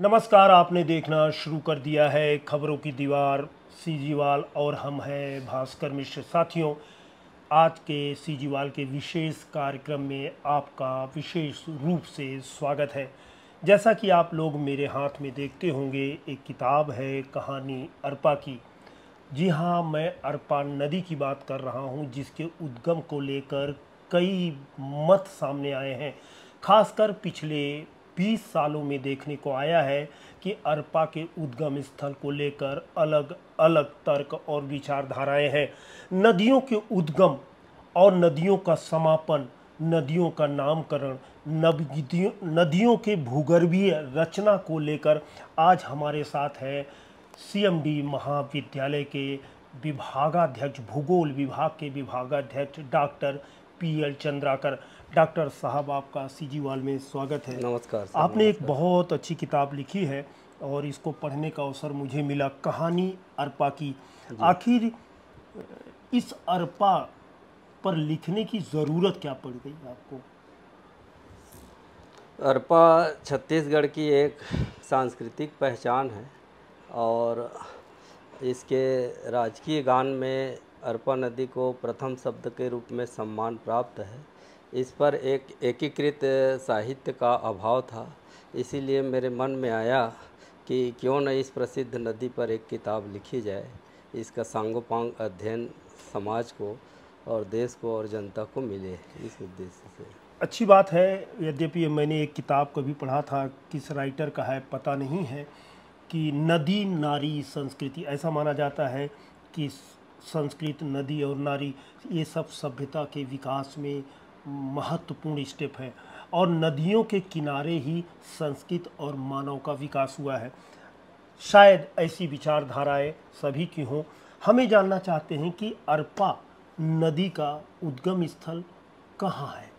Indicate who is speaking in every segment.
Speaker 1: नमस्कार आपने देखना शुरू कर दिया है खबरों की दीवार सीजीवाल और हम हैं भास्कर मिश्र साथियों आज के सीजीवाल के विशेष कार्यक्रम में आपका विशेष रूप से स्वागत है जैसा कि आप लोग मेरे हाथ में देखते होंगे एक किताब है कहानी अरपा की जी हाँ मैं अरपा नदी की बात कर रहा हूँ जिसके उद्गम को लेकर कई मत सामने आए हैं खासकर पिछले 20 सालों में देखने को आया है कि अरपा के उद्गम स्थल को लेकर अलग अलग तर्क और विचारधाराएं हैं नदियों के उद्गम और नदियों का समापन नदियों का नामकरण नदियों नदियों के भूगर्भीय रचना को लेकर आज हमारे साथ है सीएमडी महाविद्यालय के विभागाध्यक्ष भूगोल विभाग के विभागाध्यक्ष doctor P L Chandrakar doctor साहब आपका सी वाल में स्वागत है नमस्कार आपने नमस्कार। एक बहुत अच्छी किताब लिखी है और इसको पढ़ने का अवसर मुझे मिला कहानी अरपा की आखिर इस अरपा पर लिखने की ज़रूरत क्या पड़ गई आपको
Speaker 2: अरपा छत्तीसगढ़ की एक सांस्कृतिक पहचान है और इसके राजकीय गान में अरपा नदी को प्रथम शब्द के रूप में सम्मान प्राप्त है इस पर एक एकीकृत साहित्य का अभाव था इसीलिए मेरे मन में आया कि क्यों न इस प्रसिद्ध नदी पर एक किताब लिखी जाए इसका सांगोपांग अध्ययन समाज को और देश को और जनता को मिले इस उद्देश्य से
Speaker 1: अच्छी बात है यद्यपि मैंने एक किताब को भी पढ़ा था किस राइटर का है पता नहीं है कि नदी नारी संस्कृति ऐसा माना जाता है कि संस्कृत नदी और नारी ये सब सभ्यता के विकास में महत्वपूर्ण स्टेप है और नदियों के किनारे ही संस्कृत और मानव का विकास हुआ है शायद ऐसी विचारधाराएं सभी की हों हमें जानना चाहते हैं कि अरपा नदी का उद्गम स्थल कहाँ है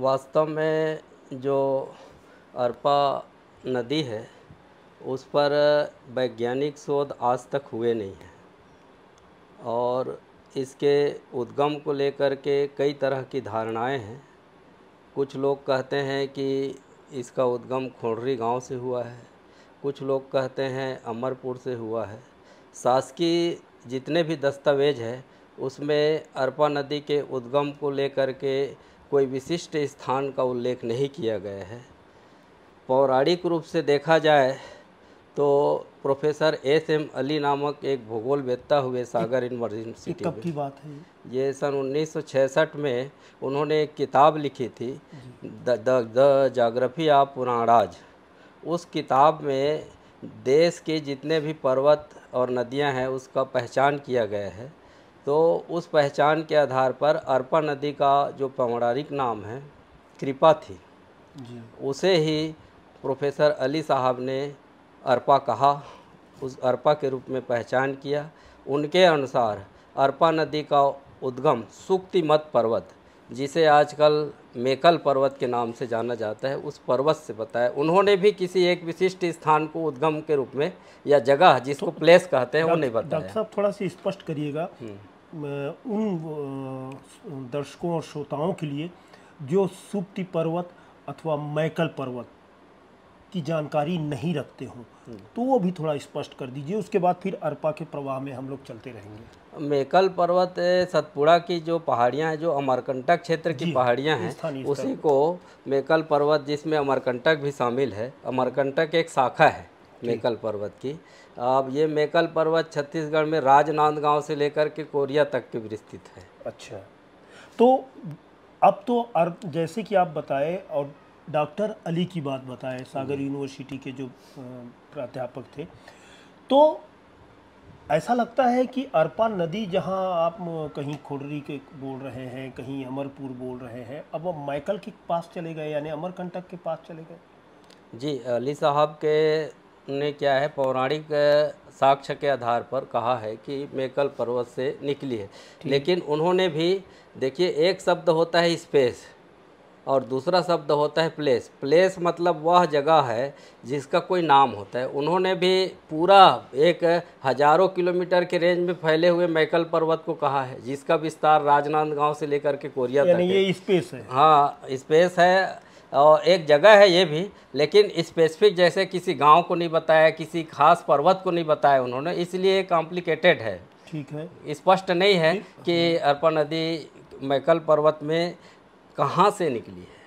Speaker 2: वास्तव में जो अरपा नदी है उस पर वैज्ञानिक शोध आज तक हुए नहीं हैं और इसके उद्गम को लेकर के कई तरह की धारणाएं हैं कुछ लोग कहते हैं कि इसका उद्गम खोडरी गांव से हुआ है कुछ लोग कहते हैं अमरपुर से हुआ है शासकीय जितने भी दस्तावेज है उसमें अरपा नदी के उद्गम को लेकर के कोई विशिष्ट स्थान का उल्लेख नहीं किया गया है पौराणिक रूप से देखा जाए तो प्रोफेसर एस एम अली नामक एक भूगोल वेत्ता हुए सागर यूनिवर्सिटी कब की बात है ये सन 1966 में उन्होंने एक किताब लिखी थी द जोग्राफी ऑफ पुराणाज उस किताब में देश के जितने भी पर्वत और नदियां हैं उसका पहचान किया गया है तो उस पहचान के आधार पर अरपा नदी का जो पौराणिक नाम है कृपा थी उसे ही प्रोफेसर अली साहब ने अर्पा कहा उस अर्पा के रूप में पहचान किया उनके अनुसार अर्पा नदी का उद्गम सुक्तिमत पर्वत जिसे आजकल मेकल पर्वत के नाम से जाना जाता है उस पर्वत से बताया उन्होंने भी किसी एक विशिष्ट स्थान को उद्गम के रूप में या जगह जिसको तो प्लेस कहते हैं वो नहीं बताया डॉक्टर
Speaker 1: साहब थोड़ा सा स्पष्ट करिएगा हम्म। उन दर्शकों और श्रोताओं के लिए जो सुप्ति पर्वत अथवा मैकल पर्वत की जानकारी नहीं रखते हो हम्म। तो वो भी थोड़ा स्पष्ट कर दीजिए उसके बाद फिर अरपा के प्रवाह में हम लोग चलते रहेंगे
Speaker 2: मेकल पर्वत सतपुड़ा की जो पहाड़ियाँ हैं जो अमरकंटक क्षेत्र की पहाड़ियाँ हैं उसी को मेकल पर्वत जिसमें अमरकंटक भी शामिल है अमरकंटक एक शाखा है मेकल पर्वत की अब ये मेकल पर्वत छत्तीसगढ़ में राजनांदगांव से लेकर के कोरिया तक के विस्तृत है अच्छा
Speaker 1: तो अब तो अर जैसे कि आप बताए और डॉक्टर अली की बात बताएं सागर हम्म। यूनिवर्सिटी के जो प्राध्यापक थे तो ऐसा लगता है कि अरपा नदी जहां आप कहीं खुडरी के बोल रहे हैं कहीं अमरपुर बोल रहे हैं अब वो माइकल के पास चले गए यानी अमरकंटक के पास चले गए
Speaker 2: जी अली साहब के ने क्या है पौराणिक साक्ष्य के आधार पर कहा है कि मेकल पर्वत से निकली है लेकिन उन्होंने भी देखिए एक शब्द होता है स्पेस और दूसरा शब्द होता है प्लेस प्लेस मतलब वह जगह है जिसका कोई नाम होता है उन्होंने भी पूरा एक हजारों किलोमीटर के रेंज में फैले हुए मैकल पर्वत को कहा है जिसका विस्तार राजनांदगांव से लेकर के कोरिया तक ये स्पेस है हाँ स्पेस है और एक जगह है ये भी लेकिन स्पेसिफिक जैसे किसी गांव को नहीं बताया किसी खास पर्वत को नहीं बताया उन्होंने इसलिए कॉम्प्लिकेटेड है
Speaker 1: ठीक है
Speaker 2: स्पष्ट नहीं है कि अर्पा नदी मैकल पर्वत में कहाँ से निकली है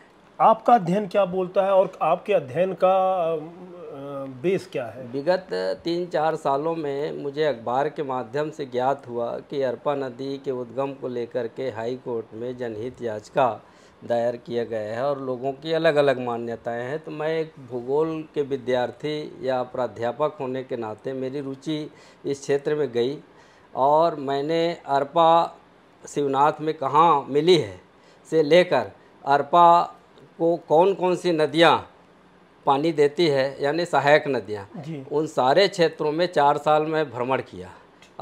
Speaker 1: आपका अध्ययन क्या बोलता है और आपके
Speaker 2: अध्ययन का बेस क्या है विगत तीन चार सालों में मुझे अखबार के माध्यम से ज्ञात हुआ कि अरपा नदी के उद्गम को लेकर के हाई कोर्ट में जनहित याचिका दायर किया गया है और लोगों की अलग अलग मान्यताएं हैं तो मैं एक भूगोल के विद्यार्थी या प्राध्यापक होने के नाते मेरी रुचि इस क्षेत्र में गई और मैंने अरपा शिवनाथ में कहाँ मिली है से लेकर अरपा को कौन कौन सी नदियाँ पानी देती है यानी सहायक नदियाँ उन सारे क्षेत्रों में चार साल में भ्रमण किया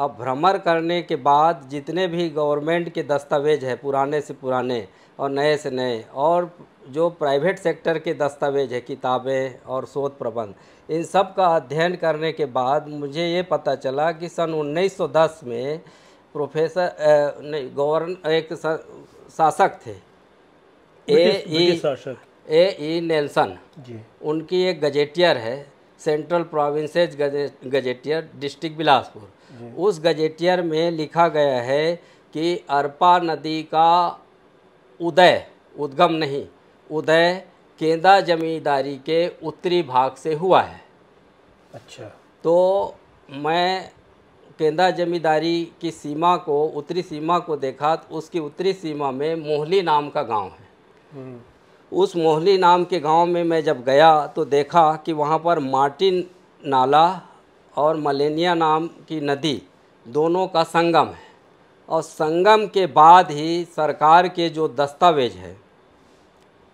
Speaker 2: अब भ्रमण करने के बाद जितने भी गवर्नमेंट के दस्तावेज है पुराने से पुराने और नए से नए और जो प्राइवेट सेक्टर के दस्तावेज है किताबें और शोध प्रबंध इन सब का अध्ययन करने के बाद मुझे ये पता चला कि सन 1910 में प्रोफेसर नहीं गवर्न एक शासक थे ए ई शासक ए ई नेल्सन जी उनकी एक गजेटियर है central provinces gazetteer district Bilaspur उस गजेटियर में लिखा गया है कि अरपा नदी का उदय उद्गम नहीं उदय केंदा जमींदारी के उत्तरी भाग से हुआ है अच्छा तो मैं केंद्रा जमींदारी की सीमा को उत्तरी सीमा को देखा तो उसकी उत्तरी सीमा में मोहली नाम का गांव है
Speaker 1: हम्म।
Speaker 2: उस मोहली नाम के गांव में मैं जब गया तो देखा कि वहाँ पर मार्टिन नाला और मलेनिया नाम की नदी दोनों का संगम है और संगम के बाद ही सरकार के जो दस्तावेज है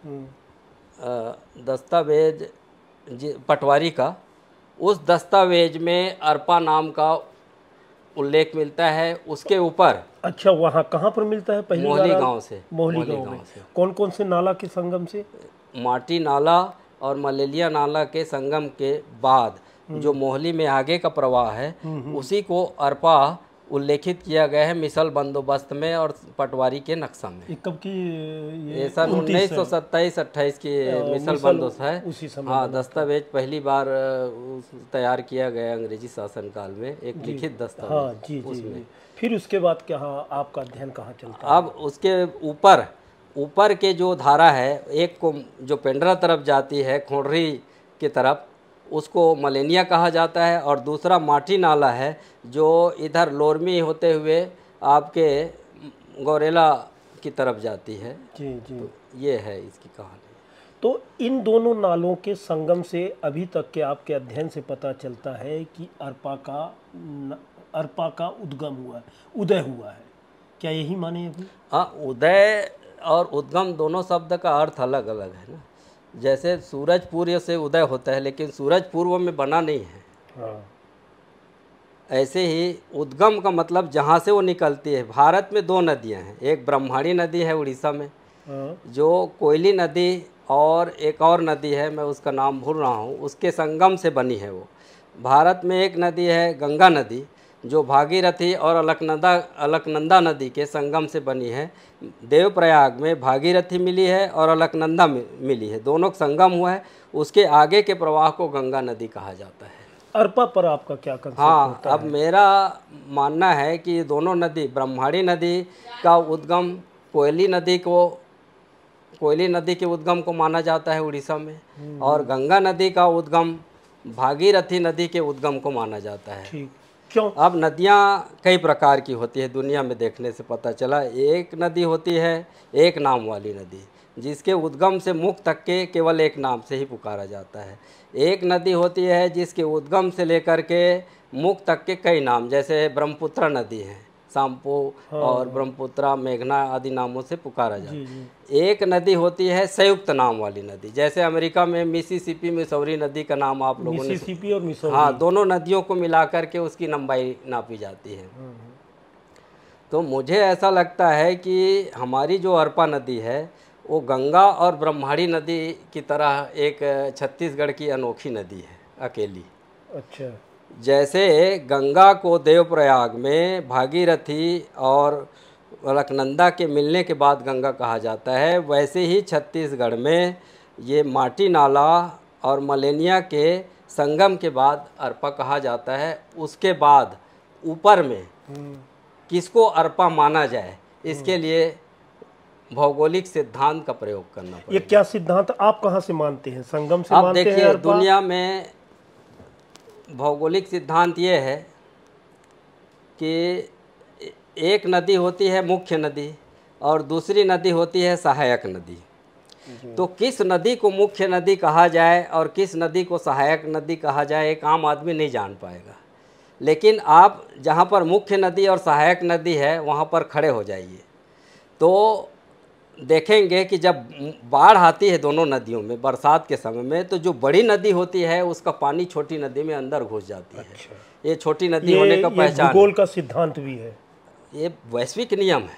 Speaker 2: हम्म। दस्तावेज पटवारी का उस दस्तावेज में अरपा नाम का उल्लेख मिलता है उसके ऊपर
Speaker 1: अच्छा वहाँ कहाँ पर मिलता है पहले मोहली गांव से मोहली गांव से कौन कौन से नाला के संगम से
Speaker 2: माटी नाला और मलेलिया नाला के संगम के बाद हम्म। जो मोहली में आगे का प्रवाह है हम्म, हम्म। उसी को अरपा उल्लेखित किया गया है मिसल बंदोबस्त में और पटवारी के नक्शा में
Speaker 1: कब की ये सन उन्नीस सौ सत्ताईस अट्ठाईस की मिसल बंदोबस्त है
Speaker 2: उसी समय हाँ दस्तावेज पहली बार तैयार किया गया अंग्रेजी शासन काल में एक लिखित दस्तावेज हाँ, जी, उसमें
Speaker 1: फिर उसके बाद क्या हाँ, आपका अध्ययन कहाँ चलता
Speaker 2: अब उसके ऊपर ऊपर के जो धारा है एक को जो पेंड्रा तरफ जाती है खोडरी की तरफ उसको मलेनिया कहा जाता है और दूसरा माटी नाला है जो इधर लोरमी होते हुए आपके गौरेला की तरफ जाती है जी जी तो ये है इसकी कहानी
Speaker 1: तो इन दोनों नालों के संगम से अभी तक के आपके अध्ययन से पता चलता है कि अरपा का अरपा का उद्गम हुआ है उदय हुआ है क्या यही माने अभी
Speaker 2: हाँ उदय और उद्गम दोनों शब्द का अर्थ अलग अलग है ना जैसे सूरज पूर्व से उदय होता है लेकिन सूरज पूर्व में बना नहीं है हाँ। ऐसे ही उद्गम का मतलब जहाँ से वो निकलती है भारत में दो नदियाँ हैं एक ब्रह्मणी नदी है उड़ीसा में हाँ। जो कोयली नदी और एक और नदी है मैं उसका नाम भूल रहा हूँ उसके संगम से बनी है वो भारत में एक नदी है गंगा नदी जो भागीरथी और अलकनंदा अलकनंदा नदी के संगम से बनी है देवप्रयाग में भागीरथी मिली है और अलकनंदा मिली है दोनों संगम हुआ है उसके आगे के प्रवाह को गंगा नदी कहा जाता है
Speaker 1: अरपा पर आपका क्या कंसेप्ट हाँ होता अब है?
Speaker 2: मेरा मानना है कि दोनों नदी ब्रह्माणी नदी का उद्गम कोयली नदी को कोयली नदी के उद्गम को माना जाता है उड़ीसा में हम्म। और गंगा नदी का उद्गम भागीरथी नदी के उद्गम को माना जाता है क्यों अब नदियाँ कई प्रकार की होती है दुनिया में देखने से पता चला एक नदी होती है एक नाम वाली नदी जिसके उद्गम से मुख तक के केवल एक नाम से ही पुकारा जाता है एक नदी होती है जिसके उद्गम से लेकर के मुख तक के कई नाम जैसे ब्रह्मपुत्र नदी है सांपो हाँ। और ब्रह्मपुत्रा मेघना आदि नामों से पुकारा
Speaker 1: जाता
Speaker 2: है एक नदी होती है संयुक्त नाम वाली नदी जैसे अमेरिका में मिसिसिपी मिसौरी नदी का नाम आप लोगों ने मिसिसिपी और मिसौरी हाँ दोनों नदियों को मिलाकर के उसकी लंबाई नापी जाती है
Speaker 1: हाँ, हाँ।
Speaker 2: तो मुझे ऐसा लगता है कि हमारी जो अरपा नदी है वो गंगा और ब्रह्माड़ी नदी की तरह एक छत्तीसगढ़ की अनोखी नदी है अकेली अच्छा जैसे गंगा को देवप्रयाग में भागीरथी और लखनंदा के मिलने के बाद गंगा कहा जाता है वैसे ही छत्तीसगढ़ में ये माटी नाला और मलेनिया के संगम के बाद अरपा कहा जाता है उसके बाद ऊपर में किसको अरपा माना जाए इसके हम्म। लिए भौगोलिक सिद्धांत का प्रयोग करना ये क्या
Speaker 1: सिद्धांत आप कहाँ से मानते हैं संगम से आप देखिए दुनिया
Speaker 2: में भौगोलिक सिद्धांत ये है कि एक नदी होती है मुख्य नदी और दूसरी नदी होती है सहायक नदी तो किस नदी को मुख्य नदी कहा जाए और किस नदी को सहायक नदी कहा जाए एक आम आदमी नहीं जान पाएगा लेकिन आप जहाँ पर मुख्य नदी और सहायक नदी है वहाँ पर खड़े हो जाइए तो देखेंगे कि जब बाढ़ आती है दोनों नदियों में बरसात के समय में तो जो बड़ी नदी होती है उसका पानी छोटी नदी में अंदर घुस जाती है अच्छा। ये छोटी नदी ये, होने का पहचान भूगोल
Speaker 1: का सिद्धांत भी है
Speaker 2: ये वैश्विक नियम है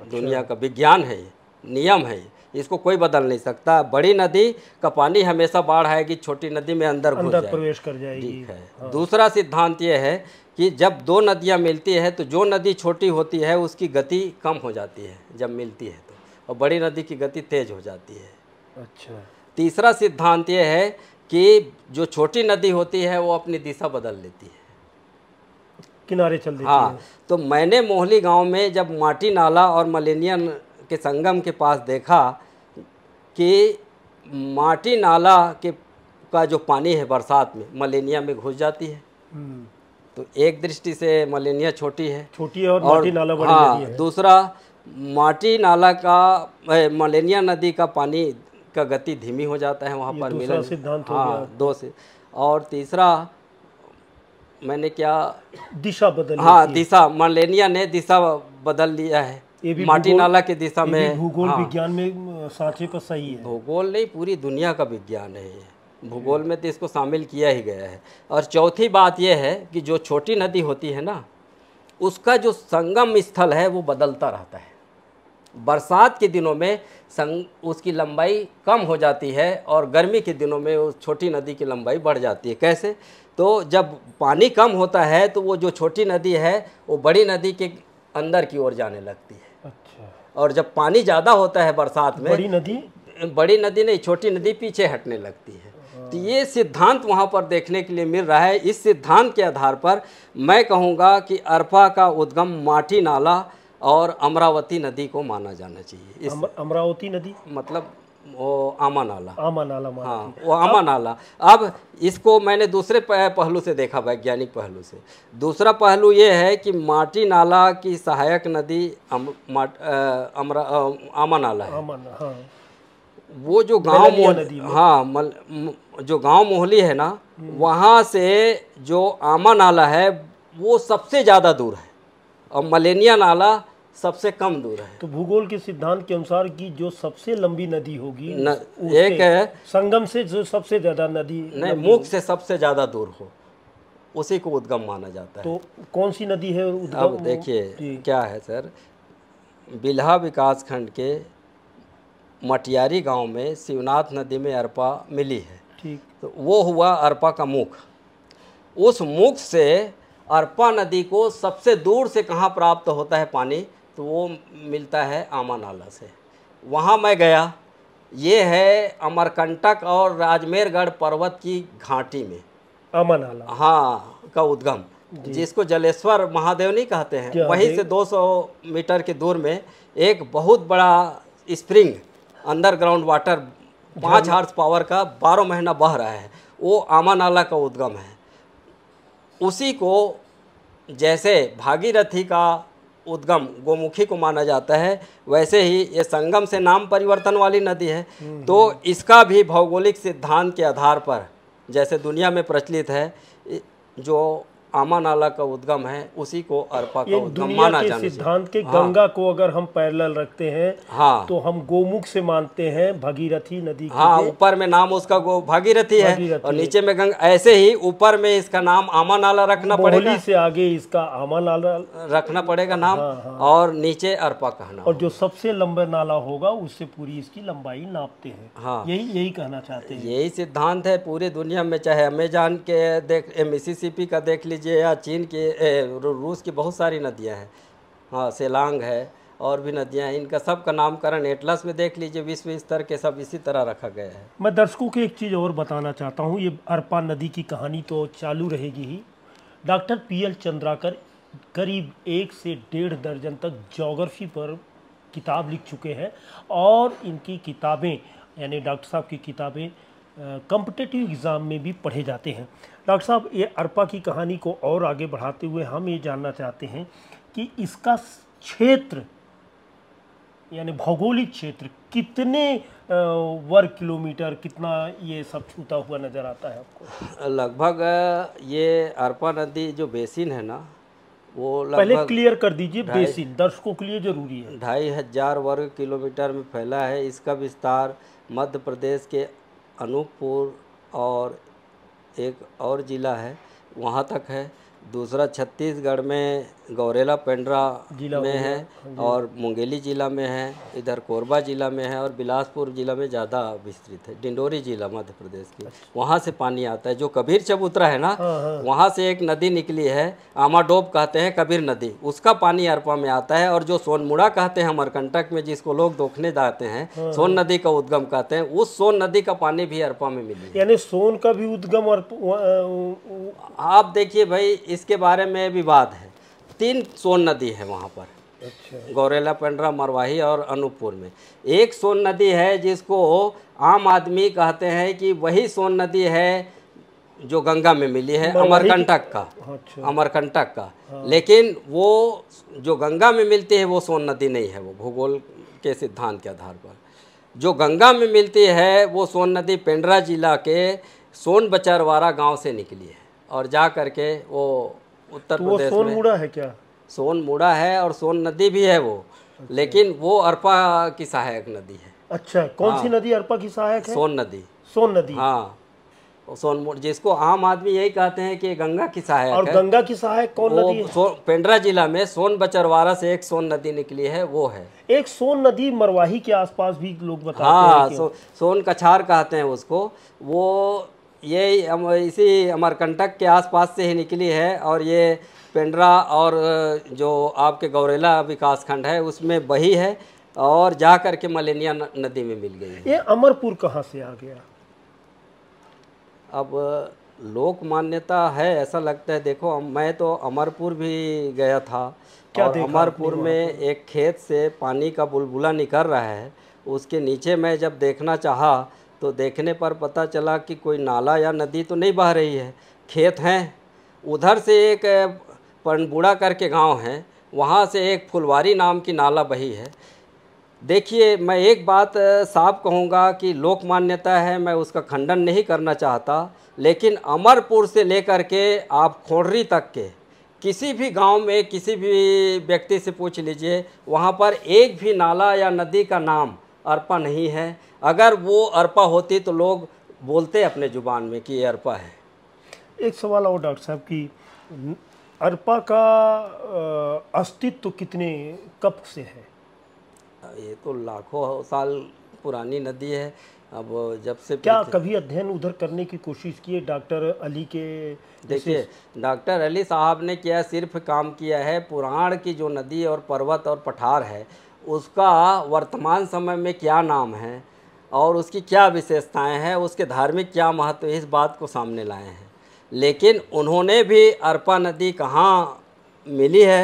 Speaker 2: अच्छा। दुनिया का विज्ञान है नियम है इसको कोई बदल नहीं सकता बड़ी नदी का पानी हमेशा बाढ़ आएगी छोटी नदी में अंदर घुस जाएगी प्रवेश
Speaker 1: कर जाएगी ठीक है हाँ।
Speaker 2: दूसरा सिद्धांत ये है कि जब दो नदियाँ मिलती है तो जो नदी छोटी होती है उसकी गति कम हो जाती है जब मिलती है तो और बड़ी नदी की गति तेज हो जाती है अच्छा तीसरा सिद्धांत यह है कि जो छोटी नदी होती है वो अपनी दिशा बदल लेती है
Speaker 1: किनारे चल देती हाँ है।
Speaker 2: तो मैंने मोहली गांव में जब माटी नाला और मलेनियन के संगम के पास देखा कि माटी नाला के का जो पानी है बरसात में मलेनिया में घुस जाती है हम्म। तो एक दृष्टि से मलेनिया छोटी है छोटी है और, और माटी नाला बड़ी हाँ, है। दूसरा माटी नाला का मलेनिया नदी का पानी का गति धीमी हो जाता है वहाँ पर मिलन सिद्धांत हाँ दो से और तीसरा मैंने क्या
Speaker 1: दिशा बदल हाँ
Speaker 2: दिशा मलेनिया ने दिशा बदल लिया है माटी नाला के दिशा में भूगोल हाँ, विज्ञान में सांचे का सही है भूगोल नहीं पूरी दुनिया का विज्ञान है ये भूगोल में तो इसको शामिल किया ही गया है और चौथी बात यह है कि जो छोटी नदी होती है ना उसका जो संगम स्थल है वो बदलता रहता है बरसात के दिनों में संग उसकी लंबाई कम हो जाती है और गर्मी के दिनों में उस छोटी नदी की लंबाई बढ़ जाती है कैसे तो जब पानी कम होता है तो वो जो छोटी नदी है वो बड़ी नदी के अंदर की ओर जाने लगती है अच्छा और जब पानी ज़्यादा होता है बरसात में बड़ी नदी बड़ी नदी नहीं छोटी नदी पीछे हटने लगती है तो ये सिद्धांत वहाँ पर देखने के लिए मिल रहा है इस सिद्धांत के आधार पर मैं कहूँगा कि अरपा का उद्गम माटी नाला और अमरावती नदी को माना जाना चाहिए इस अमरावती नदी मतलब वो आमा नाला
Speaker 1: आमा नाला हाँ
Speaker 2: वो आमा नाला अब इसको मैंने दूसरे पहलू से देखा वैज्ञानिक पहलू से दूसरा पहलू ये है कि माटी नाला की सहायक नदी अम, आ, आ, आमा नाला है आमा, हाँ। वो जो गांव हाँ मल, जो गांव मोहली है ना वहाँ से जो आमा नाला है वो सबसे ज़्यादा दूर है और मलेनिया नाला सबसे कम दूर है
Speaker 1: तो भूगोल के सिद्धांत के अनुसार की जो सबसे लंबी नदी होगी न, एक है संगम से जो सबसे ज़्यादा नदी नहीं मुख से
Speaker 2: सबसे ज़्यादा दूर हो उसी को उद्गम माना जाता है तो
Speaker 1: कौन सी नदी है उद्गम अब देखिए
Speaker 2: क्या है सर बिल्हा विकास खंड के मटियारी गांव में शिवनाथ नदी में अरपा मिली है ठीक तो वो हुआ अरपा का मुख उस मुख से अरपा नदी को सबसे दूर से कहाँ प्राप्त होता है पानी तो वो मिलता है आमा नाला से वहाँ मैं गया ये है अमरकंटक और राजमेरगढ़ पर्वत की घाटी में आमा नाला हाँ का उद्गम जिसको जलेश्वर महादेव नहीं कहते हैं वहीं से 200 मीटर के दूर में एक बहुत बड़ा स्प्रिंग अंडरग्राउंड वाटर पाँच हार्स पावर का बारह महीना बह रहा है वो आमा नाला का उद्गम है उसी को जैसे भागीरथी का उद्गम गोमुखी को माना जाता है वैसे ही ये संगम से नाम परिवर्तन वाली नदी है हम्म, तो हम्म। इसका भी भौगोलिक सिद्धांत के आधार पर जैसे दुनिया में प्रचलित है जो आमा नाला का उद्गम है उसी को अरपा का उद्गम माना जाना सिद्धांत के हाँ। गंगा
Speaker 1: को अगर हम पैरल रखते हैं हाँ तो हम गोमुख से मानते हैं भगीरथी नदी
Speaker 2: हाँ ऊपर में नाम उसका गो भगीरथी है और नीचे में गंगा ऐसे ही ऊपर में इसका नाम आमा नाला रखना पड़ेगा
Speaker 1: से आगे इसका आमा नाला
Speaker 2: रखना पड़ेगा नाम हाँ, हाँ। और नीचे अरपा कहना और जो
Speaker 1: सबसे लंबा नाला होगा उससे पूरी इसकी लंबाई नापते हैं हाँ यही यही कहना चाहते
Speaker 2: हैं यही सिद्धांत है पूरी दुनिया में चाहे अमेजान के देख मिसिसिपी का देख लीजिए लीजिए या चीन के ए, रूस की बहुत सारी नदियाँ हैं हाँ सेलांग है और भी नदियाँ हैं इनका सब का नामकरण एटलस में देख लीजिए विश्व स्तर के सब इसी तरह रखा गया है
Speaker 1: मैं दर्शकों को एक चीज़ और बताना चाहता हूँ ये अरपा नदी की कहानी तो चालू रहेगी ही डॉक्टर पी एल चंद्राकर करीब एक से डेढ़ दर्जन तक जोग्राफी पर किताब लिख चुके हैं और इनकी किताबें यानी डॉक्टर साहब की किताबें कॉम्पिटेटिव एग्ज़ाम में भी पढ़े जाते हैं डॉक्टर साहब ये अरपा की कहानी को और आगे बढ़ाते हुए हम ये जानना चाहते हैं कि इसका क्षेत्र यानी भौगोलिक क्षेत्र कितने वर्ग किलोमीटर कितना ये सब छूता हुआ नज़र आता है
Speaker 2: आपको लगभग ये अरपा नदी जो बेसिन है ना वो पहले क्लियर कर
Speaker 1: दीजिए बेसिन
Speaker 2: दर्शकों के लिए जरूरी है ढाई हजार वर्ग किलोमीटर में फैला है इसका विस्तार मध्य प्रदेश के अनूपपुर और एक और ज़िला है वहाँ तक है दूसरा छत्तीसगढ़ में गौरेला पेंड्रा में है हाँ और मुंगेली ज़िला में है इधर कोरबा ज़िला में है और बिलासपुर ज़िला में ज़्यादा विस्तृत है डिंडोरी ज़िला मध्य प्रदेश की अच्छा। वहाँ से पानी आता है जो कबीर चबूतरा है ना हाँ, हाँ। वहाँ से एक नदी निकली है आमाडोब कहते हैं कबीर नदी उसका पानी अरपा में आता है और जो सोनमुड़ा कहते हैं अमरकंटक में जिसको लोग दोखने जाते हैं सोन नदी का उद्गम कहते हैं उस सोन नदी का पानी भी अरपा में मिले
Speaker 1: यानी सोन का भी उद्गम
Speaker 2: आप देखिए भाई इसके बारे में विवाद है तीन सोन नदी है वहाँ पर अच्छा। गौरेला पेंड्रा मरवाही और अनूपपुर में एक सोन नदी है जिसको आम आदमी कहते हैं कि वही सोन नदी है जो गंगा में मिली है अमरकंटक का अच्छा। अमरकंटक का हाँ। लेकिन वो जो गंगा में मिलती है वो सोन नदी नहीं है वो भूगोल के सिद्धांत के आधार पर जो गंगा में मिलती है वो सोन नदी पेंड्रा जिला के सोन बचारवाड़ा गांव से निकली है और जा करके वो उत्तर तो प्रदेश सोन मुड़ा है क्या सोन मुड़ा है और सोन नदी भी है वो अच्छा। लेकिन वो अरपा की सहायक नदी है
Speaker 1: अच्छा कौन सी हाँ। नदी अरपा की सहायक है सोन
Speaker 2: नदी सोन नदी हाँ सोन जिसको आम आदमी यही कहते हैं कि गंगा की सहायक और है। गंगा
Speaker 1: की सहायक कौन नदी है
Speaker 2: पेंड्रा जिला में सोन बचरवारा से एक सोन नदी निकली है वो है
Speaker 1: एक सोन नदी मरवाही के आसपास भी लोग बताते हाँ, हैं सो,
Speaker 2: सोन कछार कहते हैं उसको वो ये हम इसी अमरकंटक के आसपास से ही निकली है और ये पेंड्रा और जो आपके गौरेला विकासखंड है उसमें बही है और जा कर के मलेनिया नदी में मिल गई
Speaker 1: ये अमरपुर कहाँ
Speaker 2: से आ गया अब लोक मान्यता है ऐसा लगता है देखो मैं तो अमरपुर भी गया था
Speaker 1: क्या और अमरपुर में
Speaker 2: एक खेत से पानी का बुलबुला निकल रहा है उसके नीचे मैं जब देखना चाहा तो देखने पर पता चला कि कोई नाला या नदी तो नहीं बह रही है खेत हैं उधर से एक पनबूड़ा करके गांव है वहाँ से एक फुलवारी नाम की नाला बही है देखिए मैं एक बात साफ कहूँगा कि लोक मान्यता है मैं उसका खंडन नहीं करना चाहता लेकिन अमरपुर से लेकर के आप खोड़ी तक के किसी भी गांव में किसी भी व्यक्ति से पूछ लीजिए वहाँ पर एक भी नाला या नदी का नाम अर्पा नहीं है अगर वो अरपा होती तो लोग बोलते अपने ज़ुबान में कि ये अरपा है
Speaker 1: एक सवाल और डॉक्टर साहब कि अरपा का अस्तित्व तो कितने कब
Speaker 2: से है ये तो लाखों साल पुरानी नदी है अब जब से क्या कभी
Speaker 1: अध्ययन उधर करने की कोशिश की है डॉक्टर अली के
Speaker 2: देखिए डॉक्टर अली साहब ने क्या सिर्फ काम किया है पुराण की जो नदी और पर्वत और पठार है उसका वर्तमान समय में क्या नाम है और उसकी क्या विशेषताएं हैं उसके धार्मिक क्या महत्व इस बात को सामने लाए हैं लेकिन उन्होंने भी अर्पा नदी कहाँ मिली है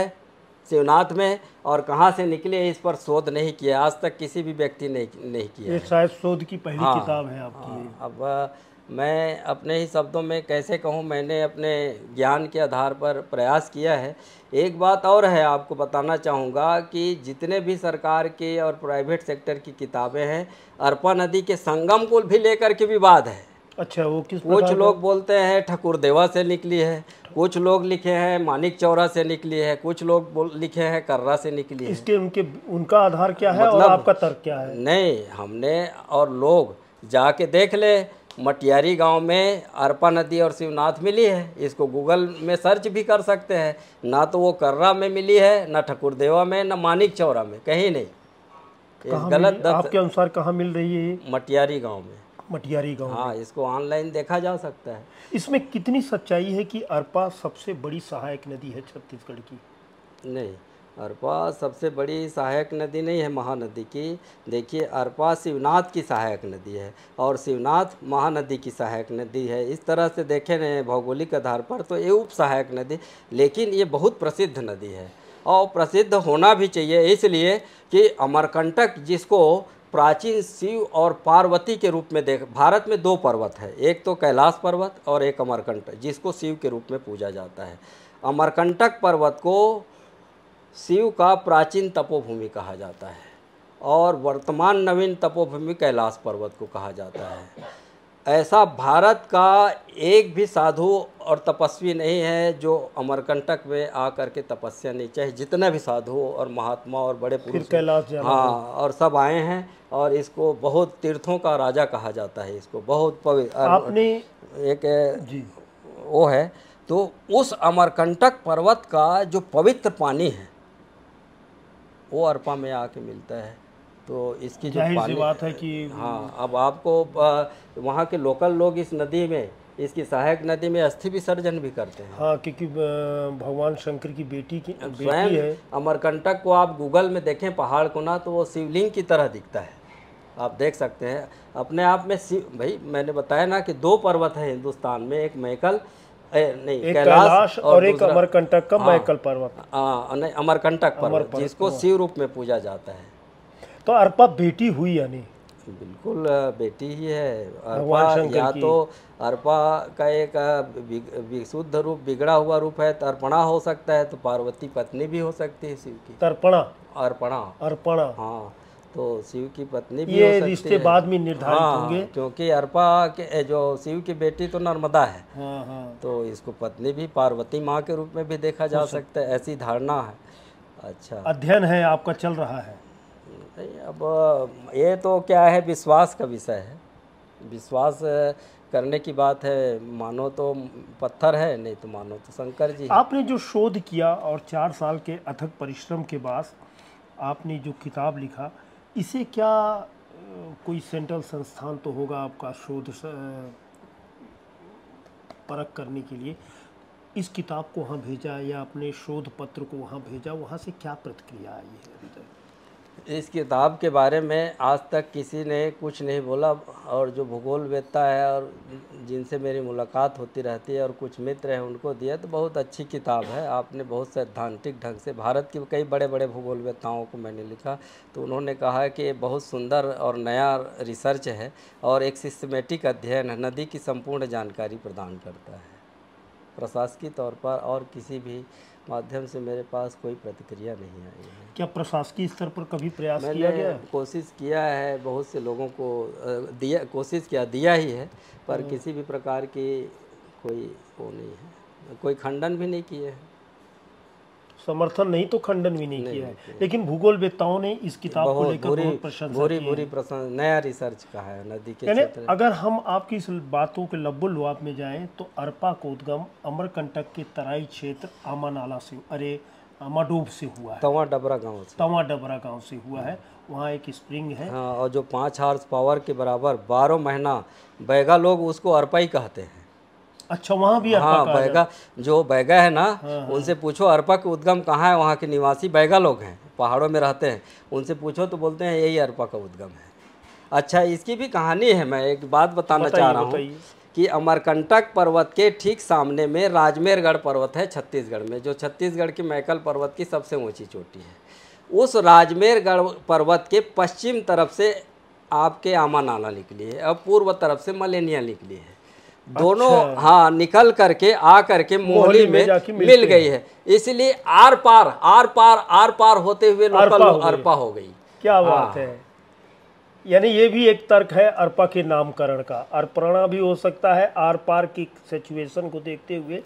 Speaker 2: शिवनाथ में और कहाँ से निकले है इस पर शोध नहीं किया आज तक किसी भी व्यक्ति ने नहीं किया शायद शोध की पहली हाँ, किताब है आपकी हाँ, अब मैं अपने ही शब्दों में कैसे कहूँ मैंने अपने ज्ञान के आधार पर प्रयास किया है एक बात और है आपको बताना चाहूँगा कि जितने भी सरकार के और प्राइवेट सेक्टर की किताबें हैं अर्पा नदी के संगम को भी लेकर के विवाद है
Speaker 1: अच्छा वो किस कुछ लोग
Speaker 2: बोलते हैं ठकुर देवा से निकली है कुछ लोग लिखे हैं मानिक चौरा से निकली है कुछ लोग लिखे हैं कर्रा से निकली है इसके
Speaker 1: उनका आधार क्या है मतलब, और आपका तर्क क्या है
Speaker 2: नहीं हमने और लोग जाके देख ले मटियारी गांव में अरपा नदी और शिवनाथ मिली है इसको गूगल में सर्च भी कर सकते हैं ना तो वो कर्रा में मिली है ना ठकुरदेवा में ना मानिक चौरा में कहीं नहीं गलत दस... आपके अनुसार कहाँ मिल रही है मटियारी गांव में मटियारी गांव हाँ इसको ऑनलाइन देखा जा सकता है
Speaker 1: इसमें कितनी सच्चाई है कि अरपा सबसे बड़ी सहायक नदी है छत्तीसगढ़ की
Speaker 2: नहीं अरपा सबसे बड़ी सहायक नदी नहीं है महानदी की देखिए अरपा शिवनाथ की सहायक नदी है और शिवनाथ महानदी की सहायक नदी है इस तरह से देखे रहे भौगोलिक आधार पर तो ये उप सहायक नदी लेकिन ये बहुत प्रसिद्ध नदी है और प्रसिद्ध होना भी चाहिए इसलिए कि अमरकंटक जिसको प्राचीन शिव और पार्वती के रूप में देख भारत में दो पर्वत है एक तो कैलाश पर्वत और एक अमरकंटक जिसको शिव के रूप में पूजा जाता है अमरकंटक पर्वत को शिव का प्राचीन तपोभूमि कहा जाता है और वर्तमान नवीन तपोभूमि कैलाश पर्वत को कहा जाता है ऐसा भारत का एक भी साधु और तपस्वी नहीं है जो अमरकंटक में आकर के तपस्या नहीं चाहे जितने भी साधु और महात्मा और बड़े पुरुष कैलाश हाँ और सब आए हैं और इसको बहुत तीर्थों का राजा कहा जाता है इसको बहुत पवित्र आपने एक जी वो है तो उस अमरकंटक पर्वत का जो पवित्र पानी है वो अरपा में आके मिलता है तो इसकी जो पानी बात है कि हाँ अब आपको वहाँ के लोकल लोग इस नदी में इसकी सहायक नदी में अस्थि विसर्जन भी करते हैं हाँ क्योंकि भगवान शंकर की बेटी की स्वयं अमरकंटक को आप गूगल में देखें पहाड़ को ना तो वो शिवलिंग की तरह दिखता है आप देख सकते हैं अपने आप में शिव भाई मैंने बताया ना कि दो पर्वत हैं हिंदुस्तान में एक मैकल नहीं कैलाश और, और एक अमरकंटक का हाँ, मैकल पर्वत हाँ, नहीं अमरकंटक पर्वत जिसको हाँ। शिव रूप में पूजा जाता है
Speaker 1: तो बेटी हुई यानी
Speaker 2: बिल्कुल बेटी ही है अर्पा या तो अर्पा का एक विशुद्ध रूप बिगड़ा हुआ रूप है तर्पणा हो सकता है तो पार्वती पत्नी भी हो सकती है शिव की तर्पणा अर्पणा अर्पणा हाँ तो शिव की पत्नी भी ये रिश्ते बाद में निर्धारित हाँ, होंगे क्योंकि अरपा के जो शिव की बेटी तो नर्मदा है हाँ, हाँ। तो इसको पत्नी भी पार्वती माँ के रूप में भी देखा जा सकता है ऐसी धारणा है अच्छा अध्ययन
Speaker 1: है आपका चल रहा है
Speaker 2: अब ये तो क्या है विश्वास का विषय है विश्वास करने की बात है मानो तो पत्थर है नहीं तो मानो तो शंकर जी आपने
Speaker 1: जो शोध किया और चार साल के अथक परिश्रम के बाद आपने जो किताब लिखा इसे क्या कोई सेंट्रल संस्थान तो होगा आपका शोध परख करने के लिए इस किताब को वहाँ भेजा या अपने शोध पत्र को वहाँ भेजा वहाँ से क्या प्रतिक्रिया आई है अभी
Speaker 2: तक इस किताब के बारे में आज तक किसी ने कुछ नहीं बोला और जो भूगोल वेत्ता है और जिनसे मेरी मुलाकात होती रहती है और कुछ मित्र हैं उनको दिया तो बहुत अच्छी किताब है आपने बहुत सैद्धांतिक ढंग से भारत के कई बड़े बड़े भूगोल वेत्ताओं को मैंने लिखा तो उन्होंने कहा कि बहुत सुंदर और नया रिसर्च है और एक सिस्टमेटिक अध्ययन नदी की संपूर्ण जानकारी प्रदान करता है प्रशासकीय तौर पर और किसी भी माध्यम से मेरे पास कोई प्रतिक्रिया नहीं आई है
Speaker 1: क्या प्रशासकीय स्तर पर कभी प्रयास किया गया
Speaker 2: कोशिश किया है बहुत से लोगों को दिया कोशिश किया दिया ही है पर हम्म। किसी भी प्रकार की कोई वो नहीं है कोई खंडन भी नहीं किए हैं समर्थन नहीं तो खंडन भी नहीं, नहीं किया है लेकिन
Speaker 1: भूगोल वेताओं ने इस किताब को लेकर बहुत
Speaker 2: प्रशंसा नया रिसर्च कहा है नदी के अगर
Speaker 1: हम आपकी इस बातों के लब्बुल लुआब में जाएं तो अरपा कोदगम अमरकंटक के तराई क्षेत्र आमानाला से अरे अमाडूब से हुआ है
Speaker 2: तवा डबरा गाँव से तवा डबरा गाँव से हुआ है वहाँ एक स्प्रिंग है हाँ, और जो पाँच हार्स पावर के बराबर बारह महीना बैगा लोग उसको अरपा ही कहते हैं अच्छा वहाँ भी हाँ बैगा जो बैगा है ना हाँ, हाँ। उनसे पूछो अरपा का उद्गम कहाँ है वहाँ के निवासी बैगा लोग हैं पहाड़ों में रहते हैं उनसे पूछो तो बोलते हैं यही अरपा का उद्गम है अच्छा इसकी भी कहानी है मैं एक बात बताना चाह रहा हूँ कि अमरकंटक पर्वत के ठीक सामने में राजमेरगढ़ पर्वत है छत्तीसगढ़ में जो छत्तीसगढ़ की मैकल पर्वत की सबसे ऊंची चोटी है उस राजमेरगढ़ पर्वत के पश्चिम तरफ से आपके आमा नाला निकली है और पूर्व तरफ से मलेनिया निकली है दोनों अच्छा। हाँ निकल करके आ करके मोहली में, मिल गई है इसलिए आर पार आर पार आर पार होते हुए लोकल अरपा हो गई क्या हाँ। बात है
Speaker 1: यानी ये भी एक तर्क है अरपा के नामकरण का अर्पणा भी हो सकता है आर पार की सिचुएशन को देखते हुए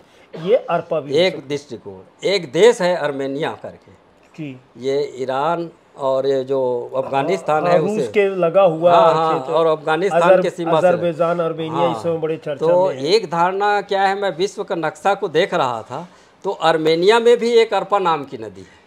Speaker 1: ये
Speaker 2: अरपा भी एक दृष्टिकोण एक देश है अर्मेनिया करके जी ये ईरान और ये जो अफगानिस्तान है हाँ, उसे के
Speaker 1: लगा हुआ हाँ, हाँ, और अफगानिस्तान के सीमा से हाँ, इसमें बड़े चर्चा तो
Speaker 2: एक धारणा क्या है मैं विश्व का नक्शा को देख रहा था तो अर्मेनिया में भी एक अरपा नाम की नदी है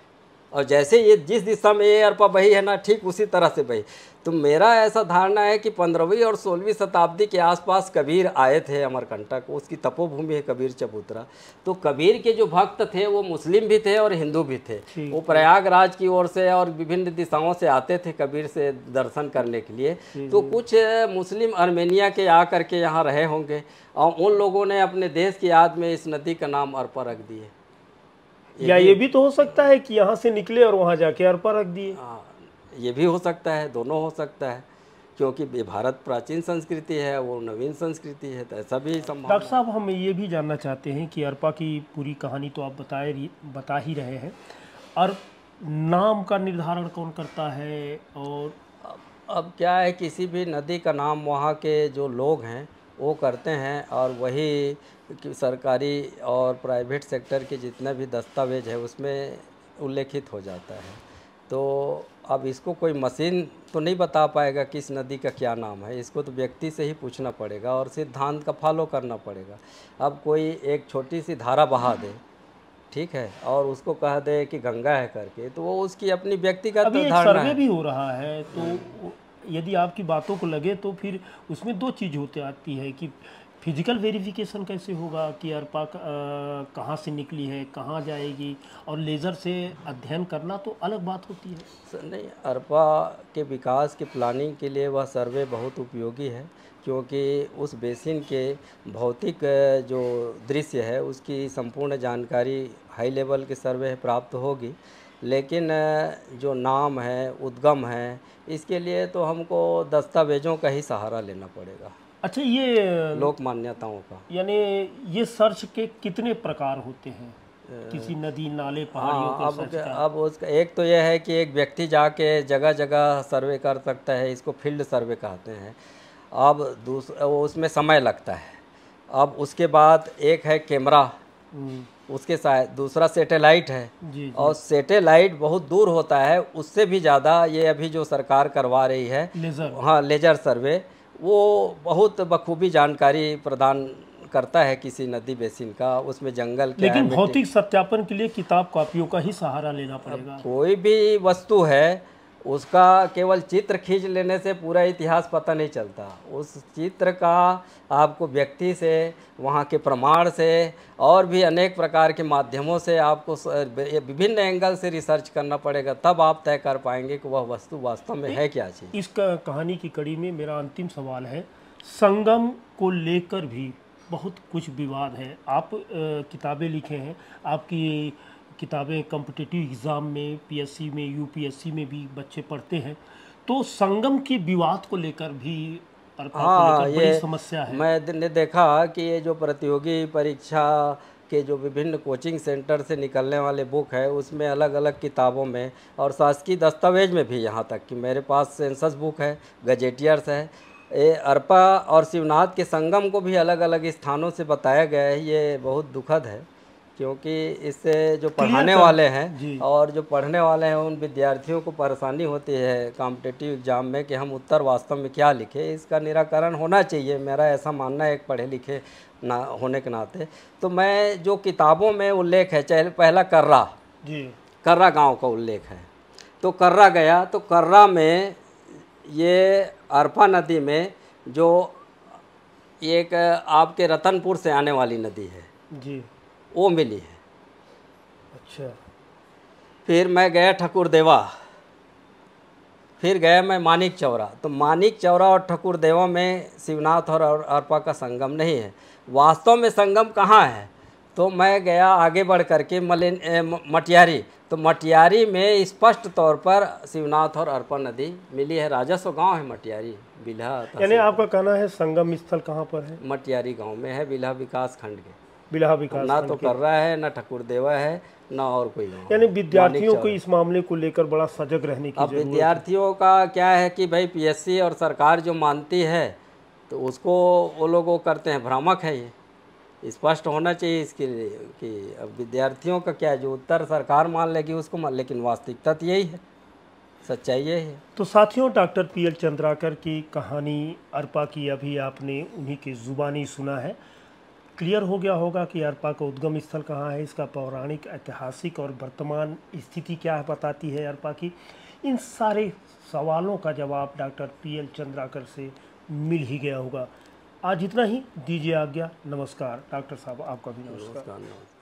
Speaker 2: और जैसे ये जिस दिशा में ये अरपा बही है ना ठीक उसी तरह से बही तो मेरा ऐसा धारणा है कि पंद्रहवीं और सोलहवीं शताब्दी के आसपास कबीर आए थे अमरकंटक उसकी तपोभूमि है कबीर चबूतरा तो कबीर के जो भक्त थे वो मुस्लिम भी थे और हिंदू भी थे वो प्रयागराज की ओर से और विभिन्न दिशाओं से आते थे कबीर से दर्शन करने के लिए तो कुछ मुस्लिम आर्मेनिया के आ करके यहाँ रहे होंगे और उन लोगों ने अपने देश की याद में इस नदी का नाम अर्पा रख दिए या ये
Speaker 1: भी तो हो सकता है कि यहाँ से निकले और वहाँ जाके अर्पा रख दिए हाँ,
Speaker 2: ये भी हो सकता है दोनों हो सकता है क्योंकि भारत प्राचीन संस्कृति है वो नवीन संस्कृति है तो ऐसा भी संभव डॉक्टर
Speaker 1: साहब हम ये भी जानना चाहते हैं कि अरपा की पूरी कहानी तो आप बताए बता ही रहे हैं और नाम का निर्धारण कौन करता है और अब,
Speaker 2: अब क्या है किसी भी नदी का नाम वहाँ के जो लोग हैं वो करते हैं और वही सरकारी और प्राइवेट सेक्टर के जितने भी दस्तावेज है उसमें उल्लेखित हो जाता है तो अब इसको कोई मशीन तो नहीं बता पाएगा कि इस नदी का क्या नाम है इसको तो व्यक्ति से ही पूछना पड़ेगा और सिद्धांत का फॉलो करना पड़ेगा अब कोई एक छोटी सी धारा बहा दे ठीक है और उसको कह दे कि गंगा है करके तो वो उसकी अपनी व्यक्तिगत धारणा भी हो
Speaker 1: रहा है तो हम्म। यदि आपकी बातों को लगे तो फिर उसमें दो चीज़ होते आती है कि फिज़िकल वेरिफिकेशन कैसे होगा कि अर्पा कहाँ से निकली है कहाँ जाएगी और लेज़र से अध्ययन करना तो अलग बात होती है
Speaker 2: सर नहीं अर्पा के विकास की प्लानिंग के लिए वह सर्वे बहुत उपयोगी है क्योंकि उस बेसिन के भौतिक जो दृश्य है उसकी संपूर्ण जानकारी हाई लेवल के सर्वे प्राप्त होगी लेकिन जो नाम है उद्गम है इसके लिए तो हमको दस्तावेज़ों का ही सहारा लेना पड़ेगा अच्छा ये लोक मान्यताओं का
Speaker 1: यानी ये सर्च के कितने प्रकार होते हैं किसी नदी नाले पहाड़ियों हाँ, अब
Speaker 2: अब उसका एक तो यह है कि एक व्यक्ति जाके जगह जगह सर्वे कर सकता है इसको फील्ड सर्वे कहते हैं अब दूसरा उसमें समय लगता है अब उसके बाद एक है कैमरा हम्म। उसके साथ दूसरा सेटेलाइट है जी, जी। और सेटेलाइट बहुत दूर होता है उससे भी ज़्यादा ये अभी जो सरकार करवा रही है लेजर हाँ लेजर सर्वे वो बहुत बखूबी जानकारी प्रदान करता है किसी नदी बेसिन का उसमें जंगल लेकिन भौतिक
Speaker 1: सत्यापन के लिए किताब कापियों का ही सहारा लेना
Speaker 2: पड़ेगा कोई भी वस्तु है उसका केवल चित्र खींच लेने से पूरा इतिहास पता नहीं चलता उस चित्र का आपको व्यक्ति से वहाँ के प्रमाण से और भी अनेक प्रकार के माध्यमों से आपको विभिन्न एंगल से रिसर्च करना पड़ेगा तब आप तय कर पाएंगे कि वह वस्तु वास्तव में है क्या चीज़
Speaker 1: इस कहानी की कड़ी में मेरा अंतिम सवाल है संगम को लेकर भी बहुत कुछ विवाद है आप किताबें लिखे हैं आपकी किताबें कॉम्पिटिटिव एग्ज़ाम में पीएससी में यूपीएससी में भी बच्चे पढ़ते हैं तो संगम के विवाद को लेकर भी हाँ ये समस्या है
Speaker 2: मैंने देखा कि ये जो प्रतियोगी परीक्षा के जो विभिन्न कोचिंग सेंटर से निकलने वाले बुक है उसमें अलग अलग किताबों में और शासकीय दस्तावेज में भी यहाँ तक कि मेरे पास सेंसस बुक है गजेटियर्स है ये अरपा और शिवनाथ के संगम को भी अलग अलग स्थानों से बताया गया है ये बहुत दुखद है क्योंकि इससे जो पढ़ाने वाले हैं और जो पढ़ने वाले हैं उन विद्यार्थियों को परेशानी होती है कॉम्पिटेटिव एग्ज़ाम में कि हम उत्तर वास्तव में क्या लिखे इसका निराकरण होना चाहिए मेरा ऐसा मानना है एक पढ़े लिखे ना होने के नाते तो मैं जो किताबों में उल्लेख है चाहे पहला कर्रा जी कर्रा गाँव का उल्लेख है तो कर्रा गया तो कर्रा में ये अरफा नदी में जो एक आपके रतनपुर से आने वाली नदी है जी वो मिली है अच्छा फिर मैं गया ठाकुर देवा फिर गया मैं मानिक चौरा तो मानिक चौरा और ठाकुर देवा में शिवनाथ और अरपा का संगम नहीं है वास्तव में संगम कहाँ है तो मैं गया आगे बढ़ करके मलिन मटियारी तो मटियारी में स्पष्ट तौर पर शिवनाथ और अर्पा नदी मिली है राजस्व गांव है मटियारी बिल्हा यानी आपका कहना है
Speaker 1: संगम स्थल कहाँ पर है
Speaker 2: मटियारी गांव में है बिल्हा विकास खंड के
Speaker 1: बिला विकास ना तो कर रहा
Speaker 2: है ना ठाकुर देवा है ना और कोई यानी विद्यार्थियों को
Speaker 1: इस मामले को लेकर बड़ा सजग रहने
Speaker 2: की अब विद्यार्थियों का क्या है कि भाई पीएससी और सरकार जो मानती है तो उसको वो लोग वो करते हैं भ्रामक है ये स्पष्ट होना चाहिए इसके लिए कि अब विद्यार्थियों का क्या है जो उत्तर सरकार मान लेगी उसको मान लेकिन वास्तविकता तो यही है सच्चाई यही है तो साथियों डॉक्टर पी एल चंद्राकर की कहानी अरपा की अभी
Speaker 1: आपने उन्हीं की ज़ुबानी सुना है क्लियर हो गया होगा कि अरपा का उद्गम स्थल कहाँ है इसका पौराणिक ऐतिहासिक और वर्तमान स्थिति क्या है बताती है अरपा की इन सारे सवालों का जवाब डॉक्टर पी एल चंद्राकर से मिल ही गया होगा आज इतना ही दीजिए आज्ञा नमस्कार डॉक्टर साहब आपका भी नमस्कार, नमस्कार।